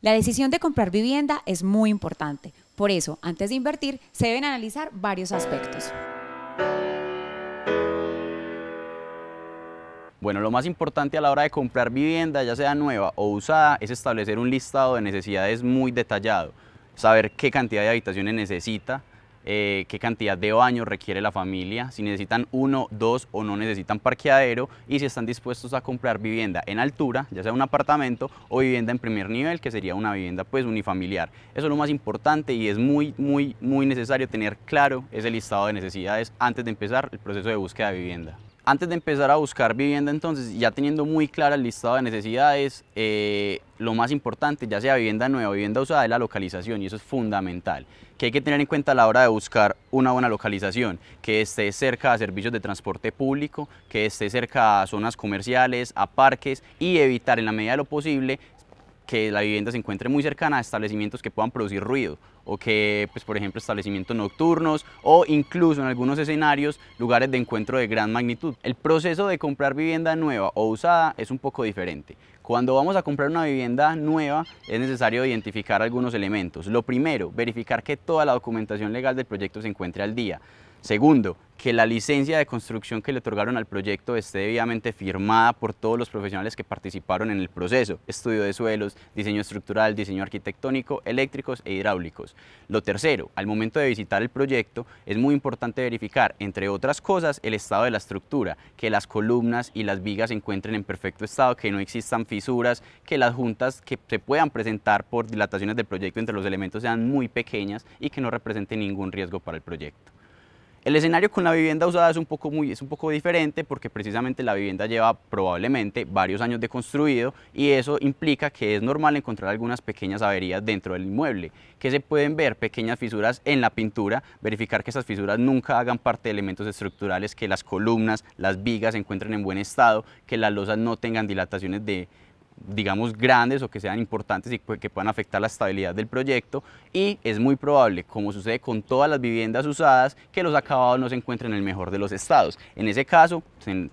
La decisión de comprar vivienda es muy importante. Por eso, antes de invertir, se deben analizar varios aspectos. Bueno, lo más importante a la hora de comprar vivienda, ya sea nueva o usada, es establecer un listado de necesidades muy detallado, saber qué cantidad de habitaciones necesita, eh, qué cantidad de baños requiere la familia, si necesitan uno, dos o no necesitan parqueadero y si están dispuestos a comprar vivienda en altura, ya sea un apartamento o vivienda en primer nivel, que sería una vivienda pues unifamiliar. Eso es lo más importante y es muy, muy, muy necesario tener claro ese listado de necesidades antes de empezar el proceso de búsqueda de vivienda. Antes de empezar a buscar vivienda, entonces, ya teniendo muy clara el listado de necesidades, eh, lo más importante, ya sea vivienda nueva o vivienda usada, es la localización y eso es fundamental, que hay que tener en cuenta a la hora de buscar una buena localización, que esté cerca a servicios de transporte público, que esté cerca a zonas comerciales, a parques y evitar en la medida de lo posible que la vivienda se encuentre muy cercana a establecimientos que puedan producir ruido o que, pues, por ejemplo, establecimientos nocturnos o incluso en algunos escenarios lugares de encuentro de gran magnitud. El proceso de comprar vivienda nueva o usada es un poco diferente. Cuando vamos a comprar una vivienda nueva es necesario identificar algunos elementos. Lo primero, verificar que toda la documentación legal del proyecto se encuentre al día. Segundo, que la licencia de construcción que le otorgaron al proyecto esté debidamente firmada por todos los profesionales que participaron en el proceso, estudio de suelos, diseño estructural, diseño arquitectónico, eléctricos e hidráulicos. Lo tercero, al momento de visitar el proyecto es muy importante verificar, entre otras cosas, el estado de la estructura, que las columnas y las vigas se encuentren en perfecto estado, que no existan fisuras, que las juntas que se puedan presentar por dilataciones del proyecto entre los elementos sean muy pequeñas y que no representen ningún riesgo para el proyecto. El escenario con la vivienda usada es un, poco muy, es un poco diferente porque precisamente la vivienda lleva probablemente varios años de construido y eso implica que es normal encontrar algunas pequeñas averías dentro del inmueble, que se pueden ver pequeñas fisuras en la pintura, verificar que esas fisuras nunca hagan parte de elementos estructurales, que las columnas, las vigas se encuentren en buen estado, que las losas no tengan dilataciones de, digamos, grandes o que sean importantes y que puedan afectar la estabilidad del proyecto y es muy probable, como sucede con todas las viviendas usadas, que los acabados no se encuentren en el mejor de los estados. En ese caso,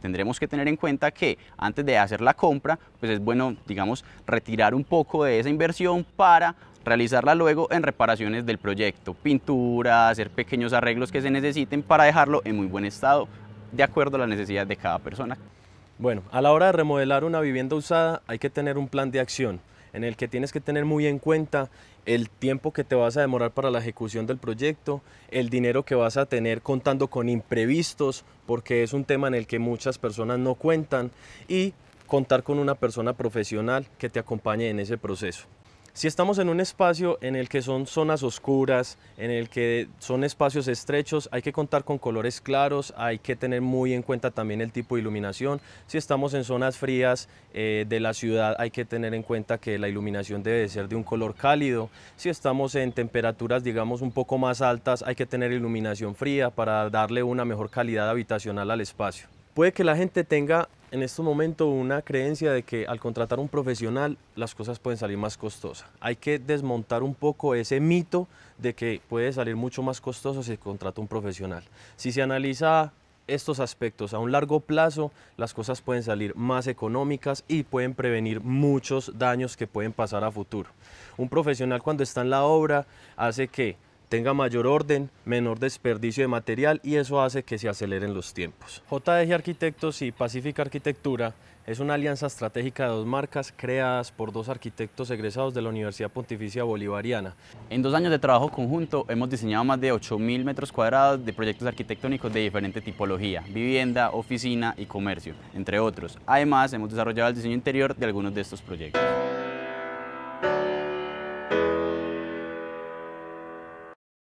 tendremos que tener en cuenta que antes de hacer la compra, pues es bueno, digamos, retirar un poco de esa inversión para realizarla luego en reparaciones del proyecto, pintura, hacer pequeños arreglos que se necesiten para dejarlo en muy buen estado, de acuerdo a la necesidad de cada persona. Bueno, a la hora de remodelar una vivienda usada hay que tener un plan de acción en el que tienes que tener muy en cuenta el tiempo que te vas a demorar para la ejecución del proyecto, el dinero que vas a tener contando con imprevistos, porque es un tema en el que muchas personas no cuentan, y contar con una persona profesional que te acompañe en ese proceso. Si estamos en un espacio en el que son zonas oscuras, en el que son espacios estrechos, hay que contar con colores claros, hay que tener muy en cuenta también el tipo de iluminación. Si estamos en zonas frías eh, de la ciudad, hay que tener en cuenta que la iluminación debe ser de un color cálido. Si estamos en temperaturas, digamos, un poco más altas, hay que tener iluminación fría para darle una mejor calidad habitacional al espacio. Puede que la gente tenga en este momento una creencia de que al contratar un profesional las cosas pueden salir más costosas. Hay que desmontar un poco ese mito de que puede salir mucho más costoso si contrata un profesional. Si se analiza estos aspectos a un largo plazo, las cosas pueden salir más económicas y pueden prevenir muchos daños que pueden pasar a futuro. Un profesional cuando está en la obra hace que tenga mayor orden, menor desperdicio de material y eso hace que se aceleren los tiempos. JDG e Arquitectos y Pacífica Arquitectura es una alianza estratégica de dos marcas creadas por dos arquitectos egresados de la Universidad Pontificia Bolivariana. En dos años de trabajo conjunto hemos diseñado más de 8.000 metros cuadrados de proyectos arquitectónicos de diferente tipología, vivienda, oficina y comercio, entre otros. Además, hemos desarrollado el diseño interior de algunos de estos proyectos.